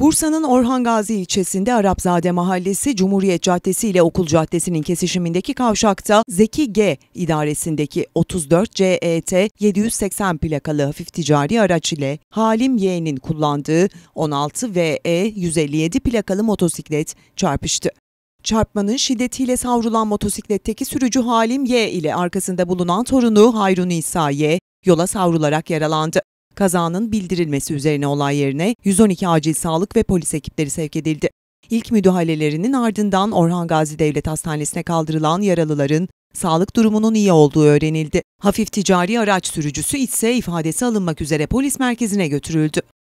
Bursa'nın Orhan Gazi ilçesinde Arapzade Mahallesi Cumhuriyet Caddesi ile Okul Caddesi'nin kesişimindeki kavşakta Zeki G idaresindeki 34 CET 780 plakalı hafif ticari araç ile Halim Y'nin kullandığı 16 VE 157 plakalı motosiklet çarpıştı. Çarpmanın şiddetiyle savrulan motosikletteki sürücü Halim Y ile arkasında bulunan torunu Hayrun İsa Y yola savrularak yaralandı. Kazanın bildirilmesi üzerine olay yerine 112 acil sağlık ve polis ekipleri sevk edildi. İlk müdahalelerinin ardından Orhan Gazi Devlet Hastanesi'ne kaldırılan yaralıların sağlık durumunun iyi olduğu öğrenildi. Hafif ticari araç sürücüsü ise ifadesi alınmak üzere polis merkezine götürüldü.